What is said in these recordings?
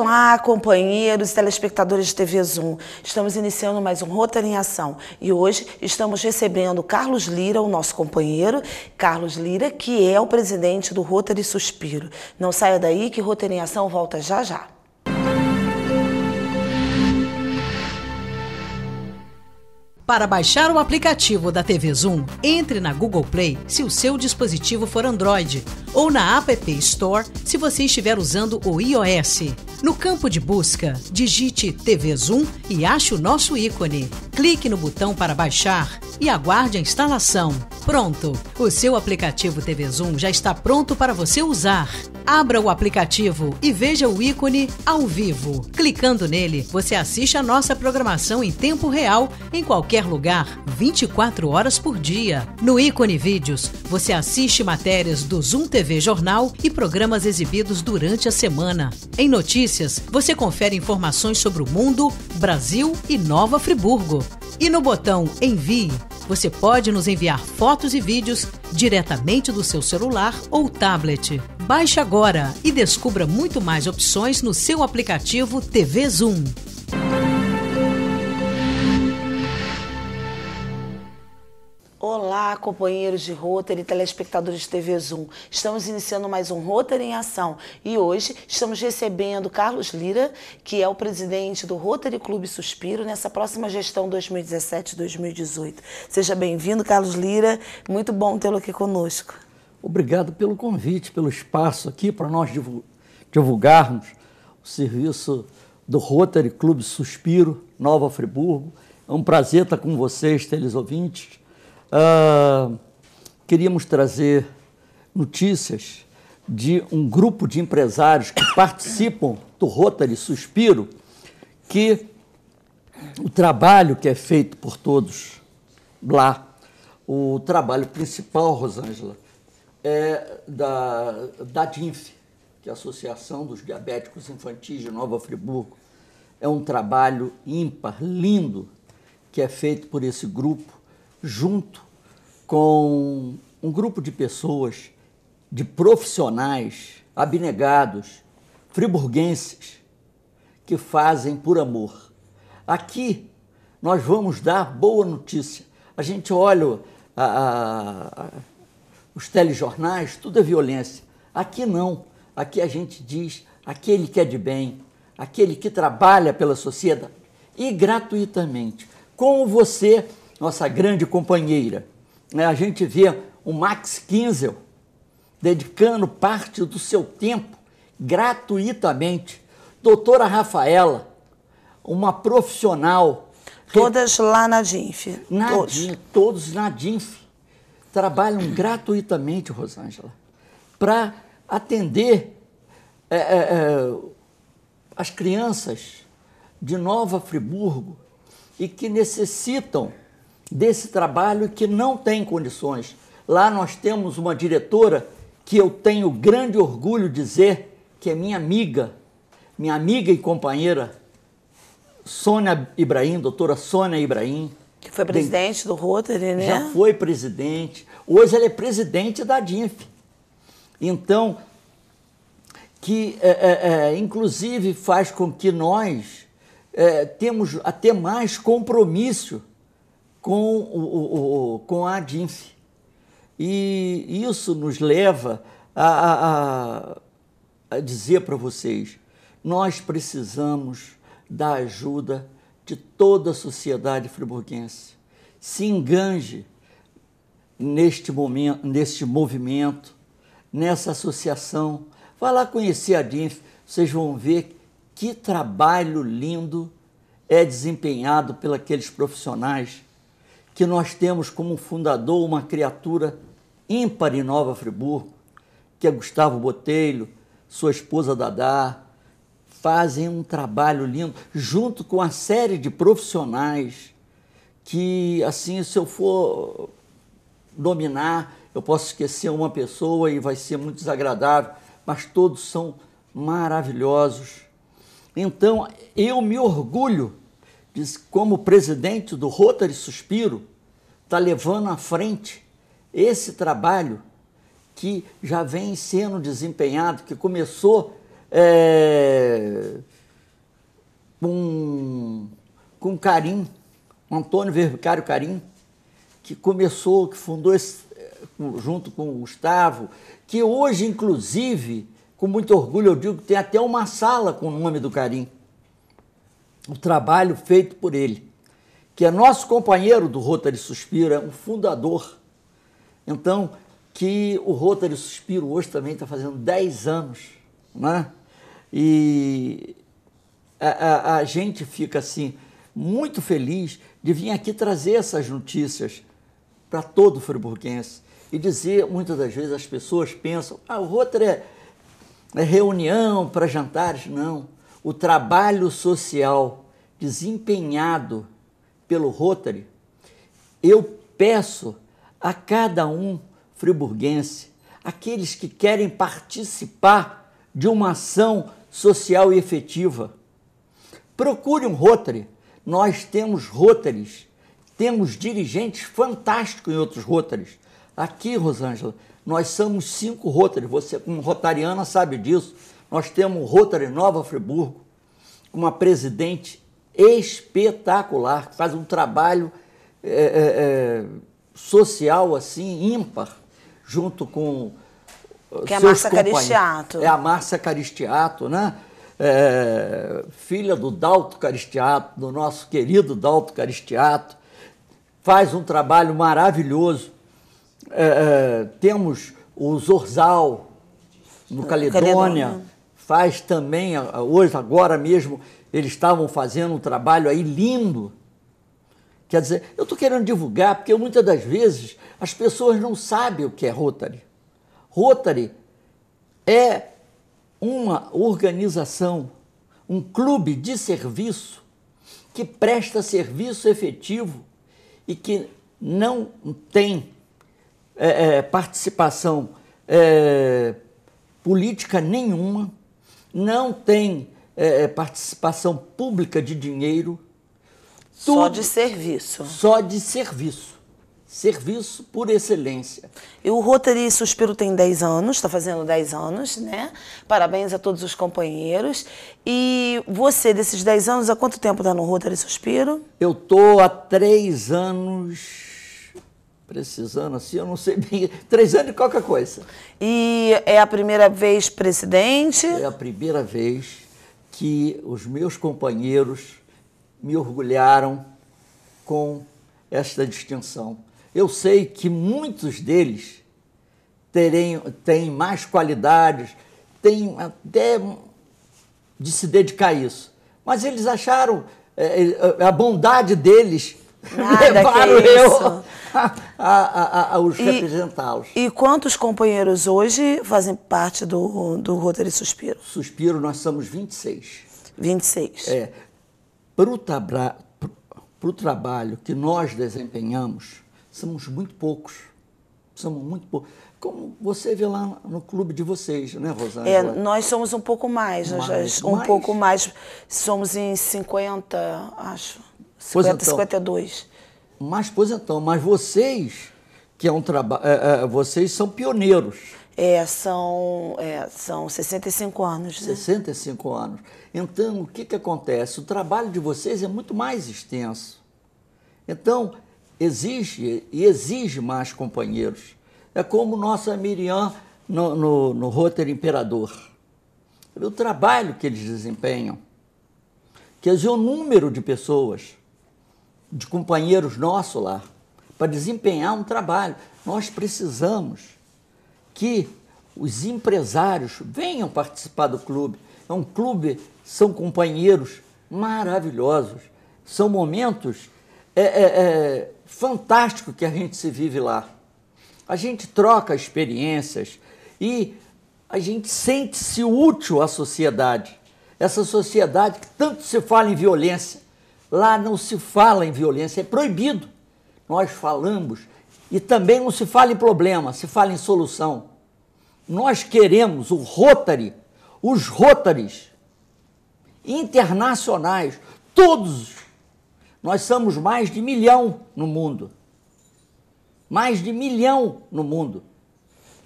Olá, companheiros e telespectadores de TV Zoom. Estamos iniciando mais um Roteiro em Ação e hoje estamos recebendo Carlos Lira, o nosso companheiro, Carlos Lira, que é o presidente do Rotary Suspiro. Não saia daí que Roteiro em Ação volta já já. Para baixar o aplicativo da TV Zoom, entre na Google Play se o seu dispositivo for Android ou na App Store se você estiver usando o iOS. No campo de busca, digite TV Zoom e ache o nosso ícone. Clique no botão para baixar e aguarde a instalação. Pronto! O seu aplicativo TV Zoom já está pronto para você usar. Abra o aplicativo e veja o ícone Ao Vivo. Clicando nele, você assiste a nossa programação em tempo real, em qualquer lugar, 24 horas por dia. No ícone Vídeos, você assiste matérias do Zoom TV Jornal e programas exibidos durante a semana. Em Notícias, você confere informações sobre o mundo, Brasil e Nova Friburgo. E no botão Envie, você pode nos enviar fotos e vídeos diretamente do seu celular ou tablet. Baixe agora e descubra muito mais opções no seu aplicativo TV Zoom. Olá, companheiros de Rotary e telespectadores de TV Zoom. Estamos iniciando mais um Rotary em Ação e hoje estamos recebendo Carlos Lira, que é o presidente do Rotary Clube Suspiro nessa próxima gestão 2017-2018. Seja bem-vindo, Carlos Lira. Muito bom tê-lo aqui conosco. Obrigado pelo convite, pelo espaço aqui para nós divulgarmos o serviço do Rotary Clube Suspiro Nova Friburgo. É um prazer estar com vocês, teles ouvintes, ah, queríamos trazer notícias de um grupo de empresários que participam do Rotary Suspiro, que o trabalho que é feito por todos lá, o trabalho principal, Rosângela, é da, da DINF, que é a Associação dos Diabéticos Infantis de Nova Friburgo. É um trabalho ímpar, lindo, que é feito por esse grupo junto com um grupo de pessoas, de profissionais abnegados, friburguenses, que fazem por amor. Aqui nós vamos dar boa notícia. A gente olha a, a, a, os telejornais, tudo é violência. Aqui não. Aqui a gente diz aquele que é de bem, aquele que trabalha pela sociedade e gratuitamente. Como você nossa grande companheira. Né? A gente vê o Max Kinzel dedicando parte do seu tempo gratuitamente. Doutora Rafaela, uma profissional. Todas lá na DINF. Na todos. DINF, todos na DINF. Trabalham gratuitamente, Rosângela, para atender é, é, é, as crianças de Nova Friburgo e que necessitam desse trabalho que não tem condições. Lá nós temos uma diretora que eu tenho grande orgulho de dizer que é minha amiga, minha amiga e companheira, Sônia Ibrahim, doutora Sônia Ibrahim. Que foi presidente de... do Rotary, né? Já foi presidente. Hoje ela é presidente da DINF. Então, que é, é, é, inclusive faz com que nós é, temos até mais compromisso com, o, o, com a DINF. E isso nos leva a, a, a dizer para vocês: nós precisamos da ajuda de toda a sociedade friburguense. Se engaje neste momento, neste movimento, nessa associação. Vá lá conhecer a DINF, vocês vão ver que trabalho lindo é desempenhado pelos profissionais que nós temos como fundador uma criatura ímpar em Nova Friburgo, que é Gustavo Botelho, sua esposa Dadá, fazem um trabalho lindo, junto com a série de profissionais que, assim, se eu for dominar, eu posso esquecer uma pessoa e vai ser muito desagradável, mas todos são maravilhosos. Então, eu me orgulho como presidente do Rotary Suspiro, está levando à frente esse trabalho que já vem sendo desempenhado, que começou é, com, com Carim, Antônio Verbicário Carim, que começou, que fundou esse, é, junto com o Gustavo, que hoje, inclusive, com muito orgulho eu digo que tem até uma sala com o nome do Carim o trabalho feito por ele, que é nosso companheiro do Rotary Suspiro, é um fundador. Então, que o Rotary Suspiro hoje também está fazendo 10 anos, né? E a, a, a gente fica assim muito feliz de vir aqui trazer essas notícias para todo o friburguense e dizer, muitas das vezes as pessoas pensam, ah, o Rotary é, é reunião para jantares, não. O trabalho social desempenhado pelo Rotary, eu peço a cada um friburguense, aqueles que querem participar de uma ação social e efetiva, procure um Rotary. Nós temos Rotarys, temos dirigentes fantásticos em outros Rotarys. Aqui, Rosângela, nós somos cinco Rotary. Você, como rotariana, sabe disso. Nós temos o Rotary Nova Friburgo, com uma presidente espetacular, que faz um trabalho é, é, é social assim ímpar, junto com uh, que é a Márcia Caristiato. É a Márcia Caristiato, né? É, filha do Dalto Caristiato, do nosso querido Dalto Caristiato, faz um trabalho maravilhoso. É, é temos o Zorzal, no Caledônia, Caledônia, faz também, hoje, agora mesmo, eles estavam fazendo um trabalho aí lindo. Quer dizer, eu estou querendo divulgar, porque muitas das vezes as pessoas não sabem o que é Rotary. Rotary é uma organização, um clube de serviço que presta serviço efetivo e que não tem é, é participação é, política nenhuma, não tem é, é, participação pública de dinheiro. Tudo, só de serviço. Só de serviço. Serviço por excelência. E o Rotary Suspiro tem 10 anos, está fazendo 10 anos, né? Parabéns a todos os companheiros. E você, desses 10 anos, há quanto tempo está no Rotary Suspiro? Eu estou há 3 anos precisando assim, eu não sei bem, três anos e qualquer coisa. E é a primeira vez presidente? É a primeira vez que os meus companheiros me orgulharam com esta distinção. Eu sei que muitos deles terem, têm mais qualidades, têm até de se dedicar a isso. Mas eles acharam eh, eh, a bondade deles Nada levaram eu a, a, a, os representá-los. E quantos companheiros hoje fazem parte do, do Rotary Suspiro? Suspiro, nós somos 26. 26. É. Para o, para o trabalho que nós desempenhamos, somos muito poucos. Somos muito poucos. Como você vê lá no clube de vocês, né, Rosana? É, nós somos um pouco mais, mais, mais. um pouco mais. Somos em 50, acho. 50, então, 52. Mas, pois então, mas vocês, que é um trabalho, é, é, vocês são pioneiros. É, são, é, são 65 anos. Né? 65 anos. Então, o que, que acontece? O trabalho de vocês é muito mais extenso. Então, exige e exige mais companheiros. É como nossa Miriam no, no, no roteiro Imperador. O trabalho que eles desempenham, quer dizer, o número de pessoas de companheiros nossos lá, para desempenhar um trabalho. Nós precisamos que os empresários venham participar do clube. É um clube, são companheiros maravilhosos, são momentos é, é, é fantásticos que a gente se vive lá. A gente troca experiências e a gente sente-se útil à sociedade. Essa sociedade que tanto se fala em violência, Lá não se fala em violência, é proibido. Nós falamos e também não se fala em problema, se fala em solução. Nós queremos o Rotary, os Rotaries internacionais, todos. Nós somos mais de milhão no mundo. Mais de milhão no mundo.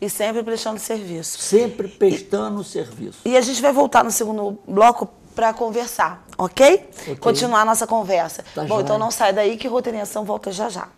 E sempre prestando serviço. Sempre prestando e, serviço. E a gente vai voltar no segundo bloco para conversar, okay? ok? Continuar a nossa conversa. Tá Bom, então joia. então não sai daí que roteiriação volta já já.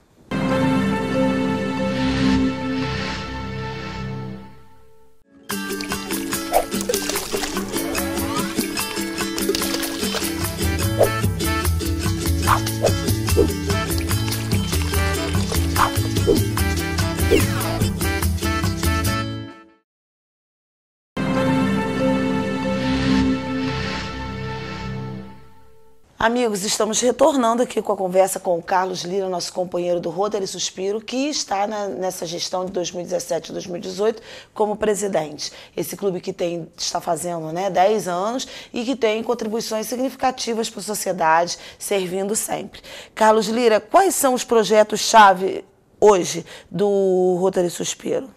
Amigos, estamos retornando aqui com a conversa com o Carlos Lira, nosso companheiro do Rotary Suspiro, que está na, nessa gestão de 2017 e 2018 como presidente. Esse clube que tem, está fazendo né, 10 anos e que tem contribuições significativas para a sociedade, servindo sempre. Carlos Lira, quais são os projetos-chave hoje do Rotary Suspiro?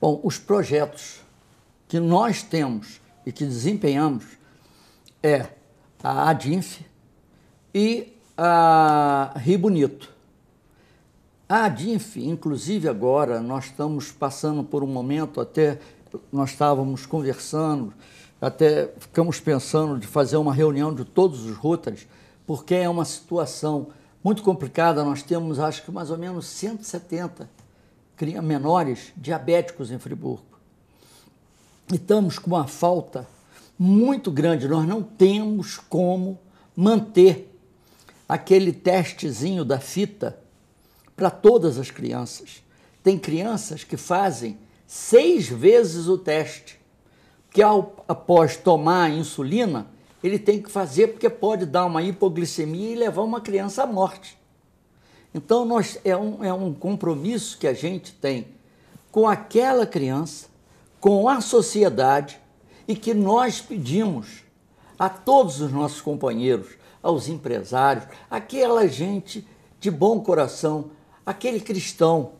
Bom, os projetos que nós temos e que desempenhamos é a ADINF, e a ah, Rio Bonito. A ah, DINF, inclusive agora, nós estamos passando por um momento até nós estávamos conversando, até ficamos pensando de fazer uma reunião de todos os Rotas, porque é uma situação muito complicada. Nós temos, acho que mais ou menos 170 menores diabéticos em Friburgo. E estamos com uma falta muito grande. Nós não temos como manter aquele testezinho da fita para todas as crianças. Tem crianças que fazem seis vezes o teste, que ao, após tomar a insulina, ele tem que fazer porque pode dar uma hipoglicemia e levar uma criança à morte. Então nós, é, um, é um compromisso que a gente tem com aquela criança, com a sociedade e que nós pedimos a todos os nossos companheiros, aos empresários, aquela gente de bom coração, aquele cristão.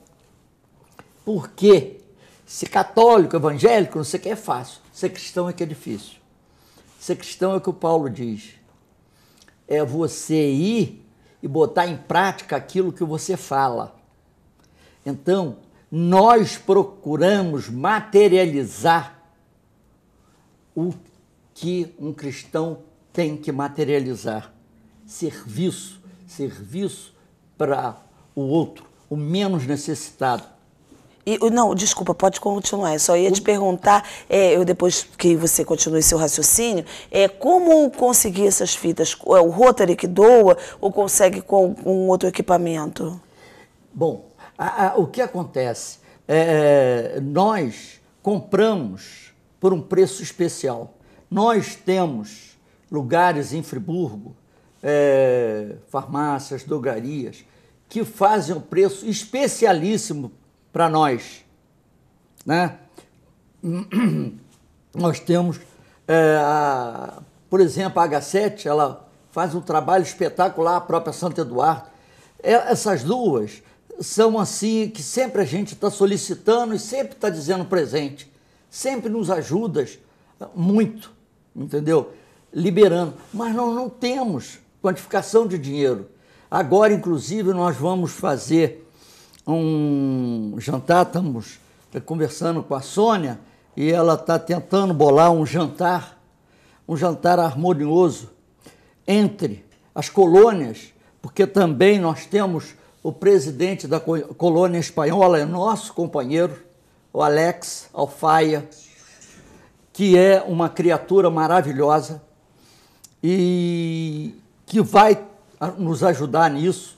Porque ser católico, evangélico, não sei o que é fácil, ser cristão é que é difícil. Ser cristão é o que o Paulo diz. É você ir e botar em prática aquilo que você fala. Então, nós procuramos materializar o que um cristão tem que materializar serviço, serviço para o outro, o menos necessitado. E, não, desculpa, pode continuar. Eu só ia te perguntar, é, eu depois que você continue seu raciocínio, é, como conseguir essas fitas? É o Rotary que doa ou consegue com um outro equipamento? Bom, a, a, o que acontece? É, é nós compramos por um preço especial. Nós temos lugares em Friburgo, é, farmácias, drogarias, que fazem um preço especialíssimo para nós. Né? Nós temos, é, a, por exemplo, a H7, ela faz um trabalho espetacular, a própria Santo Eduardo. É, essas duas são assim que sempre a gente está solicitando e sempre está dizendo presente. Sempre nos ajudas muito, entendeu? liberando. Mas nós não temos quantificação de dinheiro. Agora, inclusive, nós vamos fazer um jantar, estamos eh, conversando com a Sônia e ela está tentando bolar um jantar, um jantar harmonioso entre as colônias, porque também nós temos o presidente da colônia espanhola, é nosso companheiro, o Alex Alfaia, que é uma criatura maravilhosa, e que vai nos ajudar nisso.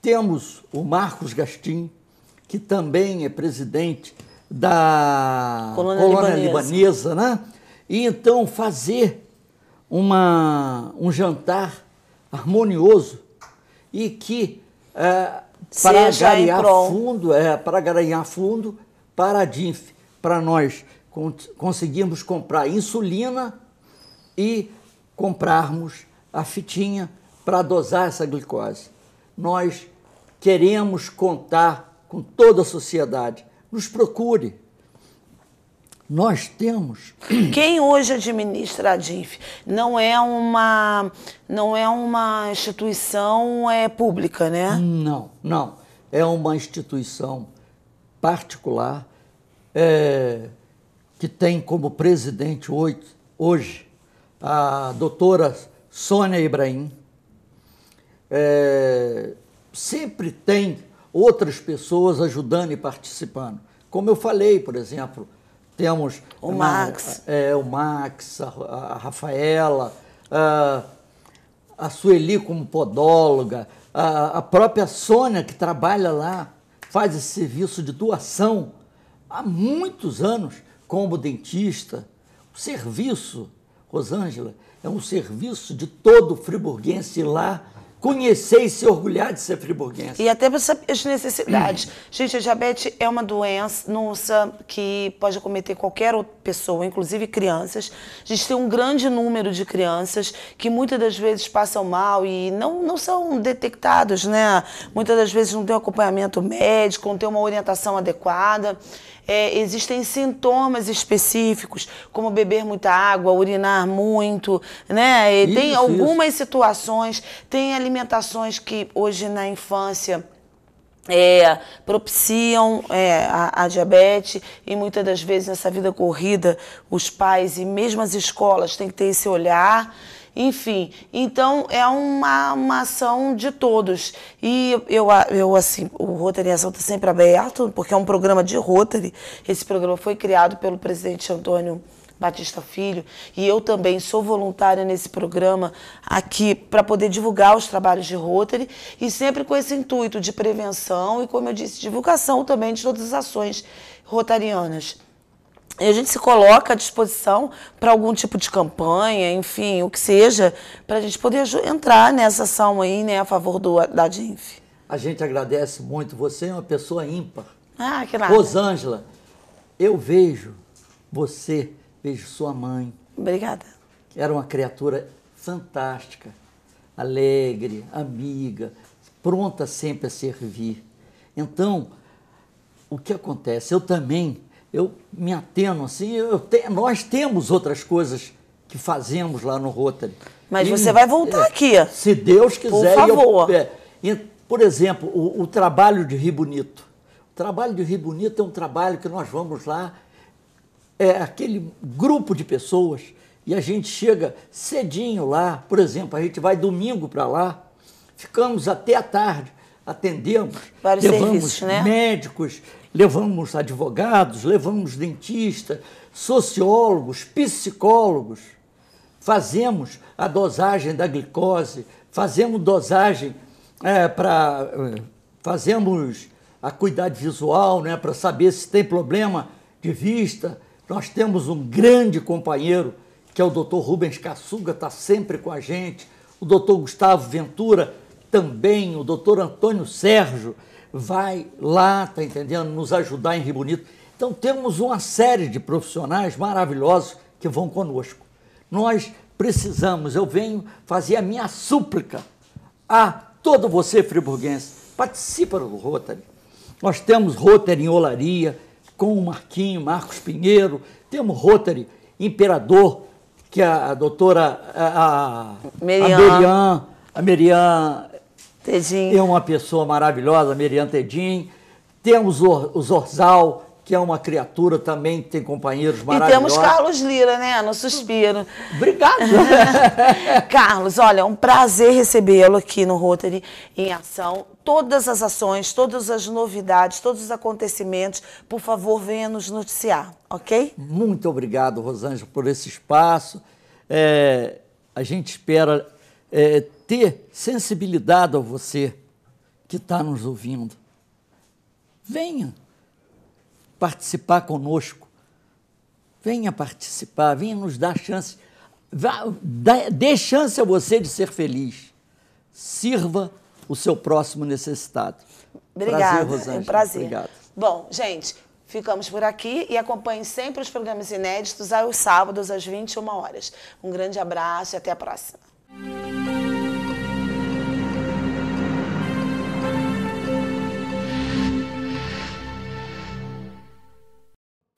Temos o Marcos Gastin, que também é presidente da colônia, colônia libanesa. libanesa. né? E então fazer uma, um jantar harmonioso e que é, para ganhar fundo, é, para ganhar fundo para a DINF, para nós conseguirmos comprar insulina e comprarmos a fitinha para dosar essa glicose. Nós queremos contar com toda a sociedade. Nos procure. Nós temos. Quem hoje administra a DINF não é uma não é uma instituição é pública, né? Não, não. É uma instituição particular é, que tem como presidente hoje a doutora Sônia Ibrahim. É, sempre tem outras pessoas ajudando e participando. Como eu falei, por exemplo, temos o uma, Max, é, o Max, a, a Rafaela, a, a, Sueli como podóloga, a, a própria Sônia que trabalha lá, faz esse serviço de doação há muitos anos como dentista. O serviço Rosângela, é um serviço de todo friburguense lá conhecer e se orgulhar de ser friburguense. E até para as necessidades. Uhum. Gente, a diabetes é uma doença que pode acometer qualquer pessoa, inclusive crianças. A gente tem um grande número de crianças que muitas das vezes passam mal e não, não são detectados, né? Muitas das vezes não tem um acompanhamento médico, não tem uma orientação adequada é, existem sintomas específicos, como beber muita água, urinar muito, né? Isso, tem algumas isso. situações, tem alimentações que hoje na infância é, propiciam é, a, a, diabetes e muitas das vezes nessa vida corrida os pais e mesmo as escolas têm que ter esse olhar enfim, então é uma, uma ação de todos. E eu, eu assim, o Rotary Ação está sempre aberto, porque é um programa de Rotary. Esse programa foi criado pelo presidente Antônio Batista Filho, e eu também sou voluntária nesse programa aqui para poder divulgar os trabalhos de Rotary e sempre com esse intuito de prevenção e, como eu disse, divulgação também de todas as ações rotarianas. E a gente se coloca à disposição para algum tipo de campanha, enfim, o que seja, para a gente poder entrar nessa ação aí, né, a favor do, da DINF. A gente agradece muito. Você é uma pessoa ímpar. Ah, que nada. Rosângela, eu vejo você, vejo sua mãe. Obrigada. Era uma criatura fantástica, alegre, amiga, pronta sempre a servir. Então, o que acontece? Eu também eu me ateno assim, eu te, nós temos outras coisas que fazemos lá no Rotary. Mas e, você vai voltar é, aqui. Se Deus quiser. Por favor. Eu, é, e, por exemplo, o, o, trabalho de Rio Bonito. O trabalho de Rio Bonito é um trabalho que nós vamos lá, é aquele grupo de pessoas, e a gente chega cedinho lá, por exemplo, a gente vai domingo para lá, ficamos até a tarde atendemos, Vários levamos serviços, né? médicos, levamos advogados, levamos dentistas, sociólogos, psicólogos. Fazemos a dosagem da glicose, fazemos dosagem é, para. É, fazemos acuidade visual, né, para saber se tem problema de vista. Nós temos um grande companheiro, que é o Dr. Rubens Caçuga, está sempre com a gente. O Dr. Gustavo Ventura também o doutor Antônio Sérgio vai lá, tá entendendo, nos ajudar em Rio Bonito. Então temos uma série de profissionais maravilhosos que vão conosco. Nós precisamos, eu venho fazer a minha súplica a todo você friburguense, participa do Rotary. Nós temos Rotary em Olaria, com o Marquinho, Marcos Pinheiro, temos Rotary Imperador, que a, a doutora a, a, Merian. a Merian, a Merian Tedim. É uma pessoa maravilhosa, Miriam Tedim. Temos o Zorzal, que é uma criatura também, tem companheiros maravilhosos. E temos Carlos Lira, né? No suspiro. Obrigado. Carlos, olha, um prazer recebê-lo aqui no Rotary em ação. Todas as ações, todas as novidades, todos os acontecimentos, por favor, venha nos noticiar, ok? Muito obrigado, Rosângela, por esse espaço. É, a gente espera é, ter sensibilidade a você que está nos ouvindo. Venha participar conosco. Venha participar, venha nos dar chance. Dê chance a você de ser feliz. Sirva o seu próximo necessitado. Obrigada. Prazer, Rosângela. É prazer. Obrigado. Bom, gente, ficamos por aqui e acompanhe sempre os programas inéditos aos sábados às 21 horas. Um grande abraço e até a próxima.